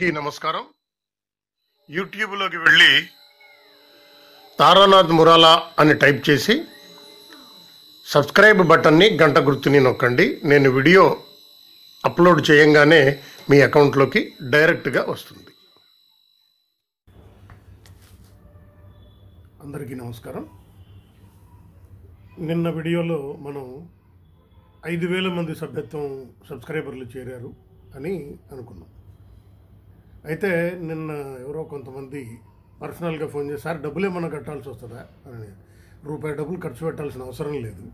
కి నమస్కారం యూట్యూబ్లోకి వెళ్ళి తారానాథ్ మురాలా అని టైప్ చేసి సబ్స్క్రైబ్ బటన్ని గంట గుర్తుని నొక్కండి నేను వీడియో అప్లోడ్ చేయంగానే మీ అకౌంట్లోకి డైరెక్ట్గా వస్తుంది అందరికీ నమస్కారం నిన్న వీడియోలో మనం ఐదు వేల మంది సభ్యత్వం సబ్స్క్రైబర్లు చేరారు అని అనుకున్నాం అయితే నిన్న ఎవరో కొంతమంది పర్సనల్గా ఫోన్ చేసి సార్ డబ్బులు ఏమన్నా కట్టాల్సి వస్తుందా అని రూపాయి డబ్బులు ఖర్చు పెట్టాల్సిన అవసరం లేదు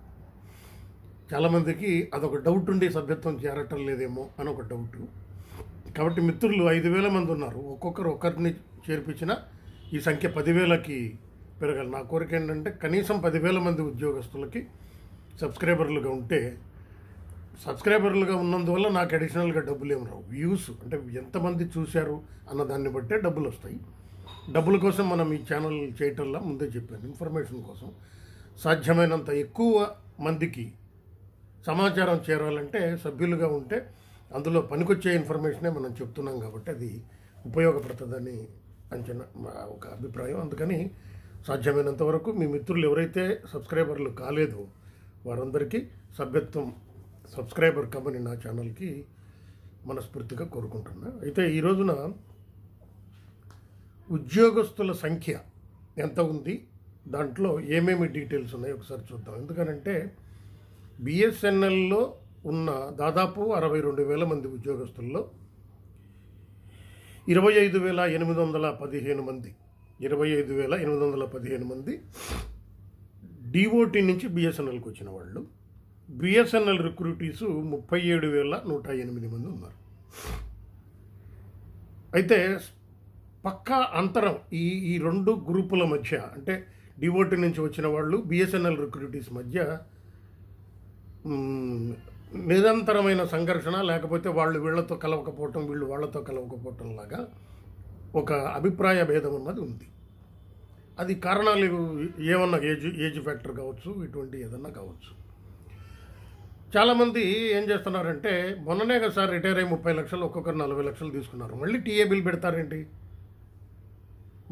చాలామందికి అదొక డౌట్ ఉండి సభ్యత్వం చేరటం లేదేమో అని ఒక డౌట్ కాబట్టి మిత్రులు ఐదు వేల మంది ఉన్నారు ఒక్కొక్కరు ఒక్కరిని చేర్పించిన ఈ సంఖ్య పదివేలకి పెరగాలి నా కోరిక ఏంటంటే కనీసం పదివేల మంది ఉద్యోగస్తులకి సబ్స్క్రైబర్లుగా ఉంటే సబ్స్క్రైబర్లుగా ఉన్నందువల్ల నాకు అడిషనల్గా డబ్బులు ఏమి రావు వ్యూస్ అంటే ఎంతమంది చూశారు అన్న దాన్ని బట్టే డబ్బులు వస్తాయి డబ్బుల కోసం మనం ఈ ఛానల్ చేయటంలా ముందే చెప్పాను ఇన్ఫర్మేషన్ కోసం సాధ్యమైనంత ఎక్కువ మందికి సమాచారం చేరాలంటే సభ్యులుగా ఉంటే అందులో పనికొచ్చే ఇన్ఫర్మేషనే మనం చెప్తున్నాం కాబట్టి అది ఉపయోగపడుతుందని అంచనా ఒక అభిప్రాయం అందుకని సాధ్యమైనంత వరకు మీ మిత్రులు ఎవరైతే సబ్స్క్రైబర్లు కాలేదో వారందరికీ సభ్యత్వం సబ్స్క్రైబర్ కమ్మని నా ఛానల్కి మనస్ఫూర్తిగా కోరుకుంటున్నా అయితే ఈ రోజున ఉద్యోగస్తుల సంఖ్య ఎంత ఉంది దాంట్లో ఏమేమి డీటెయిల్స్ ఉన్నాయో ఒకసారి చూద్దాం ఎందుకనంటే బిఎస్ఎన్ఎల్లో ఉన్న దాదాపు అరవై రెండు వేల మంది ఉద్యోగస్తుల్లో ఇరవై ఐదు వేల ఎనిమిది వందల పదిహేను మంది ఇరవై ఐదు వేల ఎనిమిది వందల పదిహేను మంది డిఓటి నుంచి బిఎస్ఎన్ఎల్కి వచ్చిన వాళ్ళు బిఎస్ఎన్ఎల్ రిక్రూటీస్ ముప్పై ఏడు వేల నూట ఎనిమిది మంది ఉన్నారు అయితే పక్కా అంతరం ఈ ఈ రెండు గ్రూపుల మధ్య అంటే డివోటీ నుంచి వచ్చిన వాళ్ళు బిఎస్ఎన్ఎల్ రిక్రూటీస్ మధ్య నిరంతరమైన సంఘర్షణ లేకపోతే వాళ్ళు వీళ్లతో కలవకపోవటం వీళ్ళు వాళ్ళతో కలవకపోవటం లాగా ఒక అభిప్రాయ భేదం అన్నది ఉంది అది కారణాలు ఏమన్నా ఏజ్ ఏజ్ ఫ్యాక్టర్ కావచ్చు ఇటువంటి ఏదన్నా కావచ్చు చాలామంది ఏం చేస్తున్నారంటే మొన్ననే కదా సార్ రిటైర్ అయ్యి ముప్పై లక్షలు ఒక్కొక్కరు నలభై లక్షలు తీసుకున్నారు మళ్ళీ టీఏ బిల్ పెడతారేంటి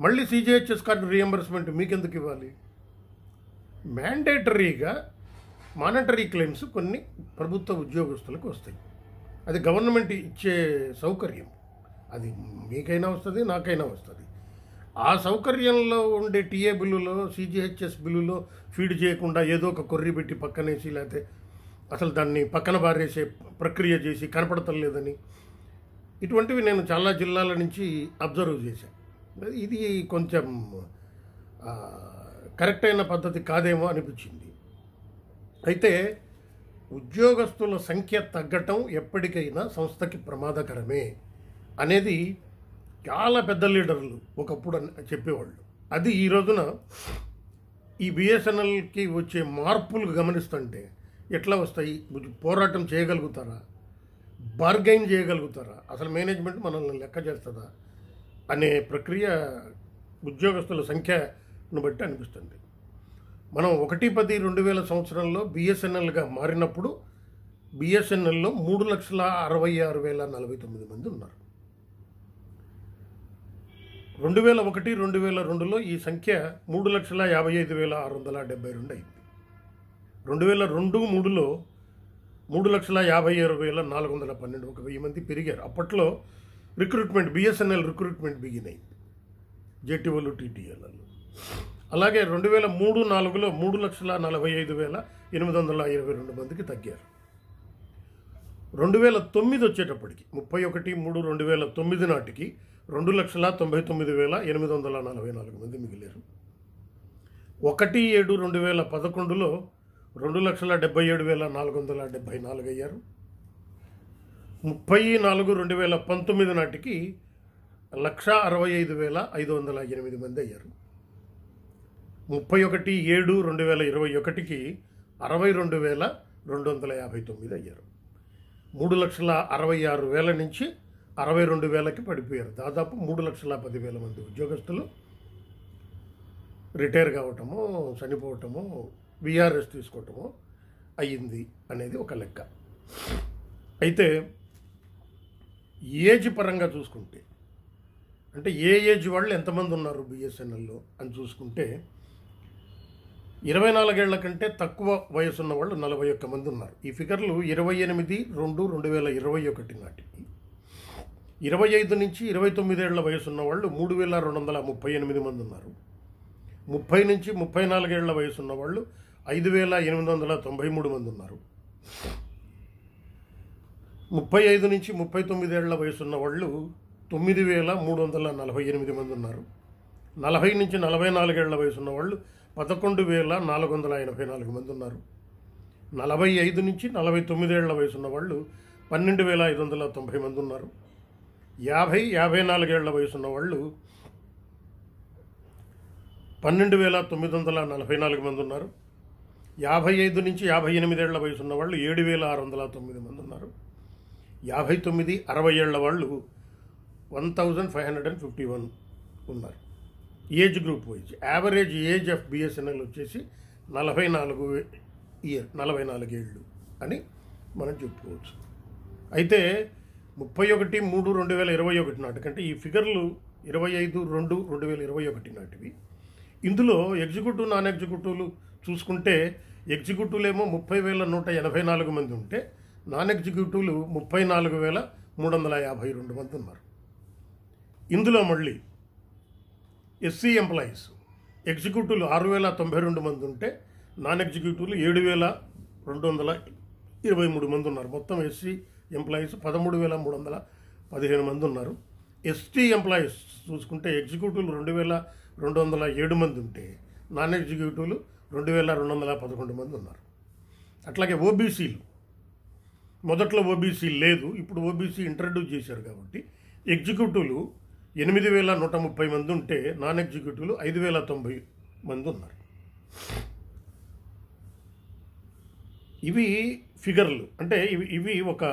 మళ్ళీ సీజీహెచ్ఎస్ కార్డు రీఎంబర్స్మెంట్ మీకెందుకు ఇవ్వాలి మ్యాండేటరీగా మానిటరీ క్లెయిమ్స్ కొన్ని ప్రభుత్వ ఉద్యోగస్తులకు వస్తాయి అది గవర్నమెంట్ ఇచ్చే సౌకర్యం అది మీకైనా వస్తుంది నాకైనా వస్తుంది ఆ సౌకర్యంలో ఉండే టీఏ బిల్లులో సీజీహెచ్ఎస్ బిల్లులో ఫీడ్ చేయకుండా ఏదో ఒక కొర్రీ పెట్టి పక్కనేసి లేకపోతే అసలు దాన్ని పక్కన బారేసే ప్రక్రియ చేసి కనపడతలేదని ఇటువంటివి నేను చాలా జిల్లాల నుంచి అబ్జర్వ్ చేశాను ఇది కొంచెం కరెక్ట్ అయిన పద్ధతి కాదేమో అనిపించింది అయితే ఉద్యోగస్తుల సంఖ్య తగ్గటం ఎప్పటికైనా సంస్థకి ప్రమాదకరమే అనేది చాలా పెద్ద లీడర్లు ఒకప్పుడు చెప్పేవాళ్ళు అది ఈ రోజున ఈ బిఎస్ఎన్ఎల్కి వచ్చే మార్పులు గమనిస్తుంటే ఎట్లా వస్తాయి పోరాటం చేయగలుగుతారా బార్గైన్ చేయగలుగుతారా అసలు మేనేజ్మెంట్ మనల్ని లెక్క చేస్తుందా అనే ప్రక్రియ ఉద్యోగస్తుల సంఖ్యను బట్టి అనిపిస్తుంది మనం ఒకటి పది రెండు వేల సంవత్సరంలో బిఎస్ఎన్ఎల్గా మారినప్పుడు బిఎస్ఎన్ఎల్లో మూడు లక్షల అరవై ఆరు వేల నలభై తొమ్మిది మంది ఉన్నారు రెండు వేల ఒకటి రెండు వేల రెండులో ఈ సంఖ్య మూడు లక్షల యాభై ఐదు వేల ఆరు వందల డెబ్బై రెండు అయింది రెండు వేల రెండు మూడులో మూడు లక్షల యాభై ఆరు వేల నాలుగు వందల పన్నెండు ఒక వెయ్యి మంది పెరిగారు అప్పట్లో రిక్రూట్మెంట్ బిఎస్ఎన్ఎల్ రిక్రూట్మెంట్ బిగినాయి అయింది జేటీఓలు అలాగే రెండు వేల మూడు నాలుగులో మూడు లక్షల నలభై ఐదు వేల ఎనిమిది వందల ఇరవై రెండు మందికి తగ్గారు రెండు వేల తొమ్మిది వచ్చేటప్పటికి ముప్పై ఒకటి మూడు రెండు వేల తొమ్మిది నాటికి రెండు లక్షల తొంభై తొమ్మిది వేల ఎనిమిది వందల నలభై నాలుగు మంది మిగిలారు ఒకటి ఏడు రెండు వేల పదకొండులో రెండు లక్షల డెబ్బై ఏడు వేల నాలుగు వందల డెబ్బై నాలుగు అయ్యారు ముప్పై నాలుగు రెండు వేల పంతొమ్మిది నాటికి లక్ష అరవై ఐదు వేల ఐదు వందల ఎనిమిది మంది అయ్యారు ముప్పై ఒకటి ఏడు రెండు వేల ఇరవై ఒకటికి అరవై రెండు వేల రెండు వందల యాభై తొమ్మిది అయ్యారు మూడు లక్షల అరవై ఆరు వేల నుంచి అరవై రెండు వేలకి పడిపోయారు దాదాపు మూడు లక్షల పదివేల మంది ఉద్యోగస్తులు రిటైర్ కావటము చనిపోవటము విఆర్ఎస్ తీసుకోవటమో అయ్యింది అనేది ఒక లెక్క అయితే ఏజ్ పరంగా చూసుకుంటే అంటే ఏ ఏజ్ వాళ్ళు ఎంతమంది ఉన్నారు బిఎస్ఎన్ఎల్లో అని చూసుకుంటే ఇరవై నాలుగేళ్ల కంటే తక్కువ వయసు ఉన్న వాళ్ళు నలభై ఒక్క మంది ఉన్నారు ఈ ఫిగర్లు ఇరవై ఎనిమిది రెండు రెండు వేల ఇరవై ఒకటి నాటికి ఇరవై ఐదు నుంచి ఇరవై తొమ్మిదేళ్ల వయసు ఉన్న వాళ్ళు మూడు వేల రెండు వందల ముప్పై ఎనిమిది మంది ఉన్నారు ముప్పై నుంచి ముప్పై నాలుగేళ్ల వయసు వాళ్ళు ఐదు వేల ఎనిమిది వందల తొంభై మూడు మంది ఉన్నారు ముప్పై ఐదు నుంచి ముప్పై తొమ్మిదేళ్ల వయసున్న వాళ్ళు తొమ్మిది వేల మూడు వందల నలభై ఎనిమిది మంది ఉన్నారు నలభై నుంచి నలభై నాలుగేళ్ల వయసున్న వాళ్ళు పదకొండు వేల నాలుగు వందల ఎనభై నాలుగు మంది ఉన్నారు నలభై ఐదు నుంచి నలభై తొమ్మిదేళ్ల వయసున్న వాళ్ళు పన్నెండు వేల ఐదు వందల తొంభై మంది ఉన్నారు యాభై యాభై నాలుగేళ్ల వయసున్న వాళ్ళు పన్నెండు వేల తొమ్మిది వందల నలభై నాలుగు మంది ఉన్నారు యాభై ఐదు నుంచి యాభై ఎనిమిదేళ్ల వయసు ఉన్న వాళ్ళు ఏడు వేల ఆరు వందల తొమ్మిది మంది ఉన్నారు యాభై తొమ్మిది అరవై ఏళ్ల వాళ్ళు one thousand five hundred and fifty one ఉన్నారు age group wise average age of BSNL వచ్చేసి నలభై నాలుగు ఇయర్ నలభై నాలుగేళ్ళు అని మనం చెప్పుకోవచ్చు అయితే ముప్పై ఒకటి మూడు రెండు వేల ఇరవై ఒకటి నాటికంటే ఈ ఫిగర్లు ఇరవై ఐదు రెండు రెండు వేల ఇరవై ఒకటి నాటివి ఇందులో ఎగ్జిక్యూటివ్ నాన్ ఎగ్జిక్యూటివ్లు చూసుకుంటే ఎగ్జిక్యూటివ్లు ఏమో ముప్పై వేల నూట ఎనభై నాలుగు మంది ఉంటే నాన్ ఎగ్జిక్యూటివ్లు ముప్పై నాలుగు వేల మూడు వందల యాభై రెండు మంది ఉన్నారు ఇందులో మళ్ళీ ఎస్సీ ఎంప్లాయీస్ ఎగ్జిక్యూటివ్లు ఆరు వేల తొంభై రెండు మంది ఉంటే నాన్ ఎగ్జిక్యూటివ్లు ఏడు వేల రెండు వందల ఇరవై మూడు మంది ఉన్నారు మొత్తం ఎస్సీ ఎంప్లాయీస్ పదమూడు వేల మూడు వందల పదిహేను మంది ఉన్నారు ఎస్టీ ఎంప్లాయీస్ చూసుకుంటే ఎగ్జిక్యూటివ్లు రెండు వేల రెండు వందల ఏడు మంది ఉంటే నాన్ ఎగ్జిక్యూటివ్లు రెండు వేల రెండు వందల పదకొండు మంది ఉన్నారు అట్లాగే ఓబీసీలు మొదట్లో ఓబీసీ లేదు ఇప్పుడు ఓబీసీ ఇంట్రడ్యూస్ చేశారు కాబట్టి ఎగ్జిక్యూటివ్లు ఎనిమిది వేల నూట ముప్పై మంది ఉంటే నాన్ ఎగ్జిక్యూటివ్లు ఐదు వేల తొంభై మంది ఉన్నారు ఇవి ఫిగర్లు అంటే ఇవి ఇవి ఒక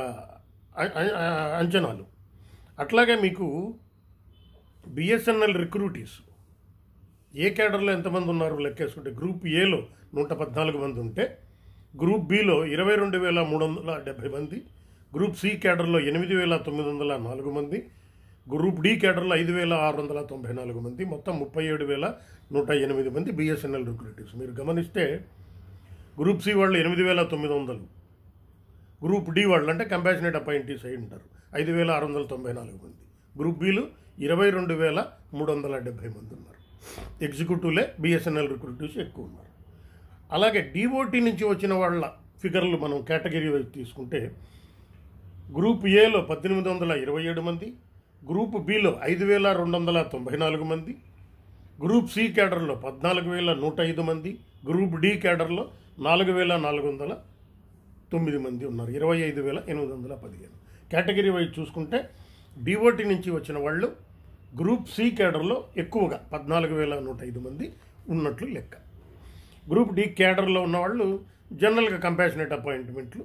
అంచనాలు అట్లాగే మీకు బిఎస్ఎన్ఎల్ రిక్రూటీస్ ఏ కేడర్లో ఎంతమంది ఉన్నారు లెక్కేసుకుంటే గ్రూప్ ఏలో నూట పద్నాలుగు మంది ఉంటే గ్రూప్ బిలో ఇరవై రెండు వేల మూడు వందల డెబ్బై మంది గ్రూప్ సి కేడర్లో ఎనిమిది వేల తొమ్మిది వందల నాలుగు మంది గ్రూప్ డి కేడర్లో ఐదు వేల ఆరు వందల తొంభై నాలుగు మంది మొత్తం ముప్పై ఏడు వేల నూట ఎనిమిది మంది బిఎస్ఎన్ఎల్ రిక్రూటివ్స్ మీరు గమనిస్తే గ్రూప్ సి వాళ్ళు ఎనిమిది వేల తొమ్మిది వందలు గ్రూప్ డి వాళ్ళు అంటే కంపాషనేట్ అపాయింటీస్ అయి ఉంటారు ఐదు వేల ఆరు వందల తొంభై నాలుగు మంది గ్రూప్ బిలు ఇరవై రెండు వేల మూడు వందల డెబ్బై మంది ఉన్నారు ఎగ్జిక్యూటివ్లే బిఎస్ఎన్ఎల్ రిక్రూటివ్స్ ఎక్కువ ఉన్నారు అలాగే డిఓటీ నుంచి వచ్చిన వాళ్ళ ఫిగర్లు మనం కేటగిరీ వైపు తీసుకుంటే గ్రూప్ ఏలో పద్దెనిమిది వందల ఇరవై ఏడు మంది గ్రూప్ బిలో ఐదు వేల రెండు వందల తొంభై నాలుగు మంది గ్రూప్ సి క్యాడర్లో పద్నాలుగు వేల నూట ఐదు మంది గ్రూప్ డి క్యాడర్లో నాలుగు వేల నాలుగు వందల తొమ్మిది మంది ఉన్నారు ఇరవై ఐదు వేల ఎనిమిది వందల పదిహేను కేటగిరీ వైజ్ చూసుకుంటే డిఓటీ నుంచి వచ్చిన వాళ్ళు గ్రూప్ సి క్యాడర్లో ఎక్కువగా పద్నాలుగు వేల నూట ఐదు మంది ఉన్నట్లు లెక్క గ్రూప్ డి క్యాడర్లో ఉన్నవాళ్ళు జనరల్గా కంపాషనేట్ అపాయింట్మెంట్లు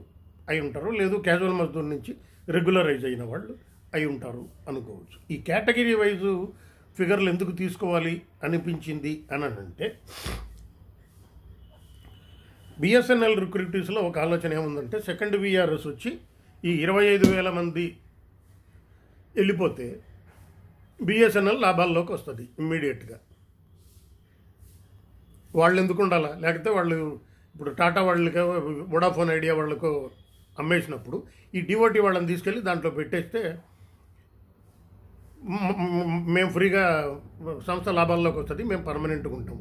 అయి ఉంటారు లేదు క్యాజువల్ మజ్దూర్ నుంచి రెగ్యులరైజ్ అయిన వాళ్ళు అయి ఉంటారు అనుకోవచ్చు ఈ కేటగిరీ వైజు ఫిగర్లు ఎందుకు తీసుకోవాలి అనిపించింది అని అంటే బిఎస్ఎన్ఎల్ రిక్రూటీస్లో ఒక ఆలోచన ఏముందంటే సెకండ్ విఆర్ఎస్ వచ్చి ఈ ఇరవై ఐదు వేల మంది వెళ్ళిపోతే బిఎస్ఎన్ఎల్ లాభాల్లోకి వస్తుంది ఇమ్మీడియట్గా వాళ్ళు ఎందుకు ఉండాలా లేకపోతే వాళ్ళు ఇప్పుడు టాటా వాళ్ళకి వడాఫోన్ ఐడియా వాళ్ళకు అమ్మేసినప్పుడు ఈ డివోటీ వాళ్ళని తీసుకెళ్ళి దాంట్లో పెట్టేస్తే మేము ఫ్రీగా సంస్థ లాభాల్లోకి వస్తుంది మేము పర్మనెంట్గా ఉంటాం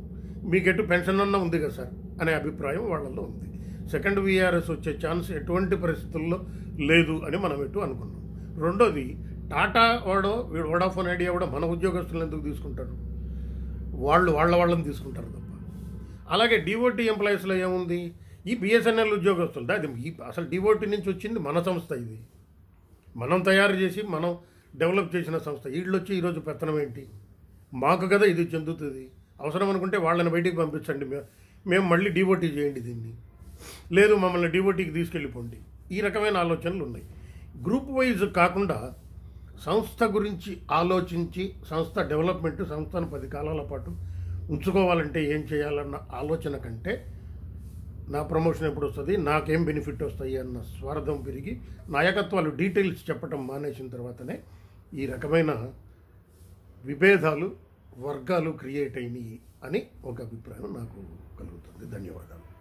మీకెటు పెన్షన్ అన్న ఉంది కదా సార్ అనే అభిప్రాయం వాళ్ళల్లో ఉంది సెకండ్ వీఆర్ఎస్ వచ్చే ఛాన్స్ ఎటువంటి పరిస్థితుల్లో లేదు అని మనం ఎటు అనుకున్నాం రెండోది టాటా వాడు వీడు వడాఫోన్ ఐడియా కూడా మన ఉద్యోగస్తులు ఎందుకు తీసుకుంటారు వాళ్ళు వాళ్ళ వాళ్ళని తీసుకుంటారు తప్ప అలాగే డిఓటీ ఎంప్లాయీస్లో ఏముంది ఈ బిఎస్ఎన్ఎల్ ఉద్యోగస్తులు అది అసలు డివోటీ నుంచి వచ్చింది మన సంస్థ ఇది మనం తయారు చేసి మనం డెవలప్ చేసిన సంస్థ వీళ్ళు వచ్చి ఈరోజు పెత్తనం ఏంటి మాకు కదా ఇది చెందుతుంది అవసరం అనుకుంటే వాళ్ళని బయటికి పంపించండి మేము మళ్ళీ డివోటీ చేయండి దీన్ని లేదు మమ్మల్ని డివోటీకి తీసుకెళ్ళిపోండి ఈ రకమైన ఆలోచనలు ఉన్నాయి గ్రూప్ వైజ్ కాకుండా సంస్థ గురించి ఆలోచించి సంస్థ డెవలప్మెంట్ సంస్థను పది కాలాల పాటు ఉంచుకోవాలంటే ఏం చేయాలన్న ఆలోచన కంటే నా ప్రమోషన్ ఎప్పుడు వస్తుంది నాకేం బెనిఫిట్ వస్తాయి అన్న స్వార్థం పెరిగి నాయకత్వాలు డీటెయిల్స్ చెప్పడం మానేసిన తర్వాతనే ఈ రకమైన విభేదాలు వర్గాలు క్రియేట్ అయినాయి అని ఒక అభిప్రాయం నాకు కలుగుతుంది ధన్యవాదాలు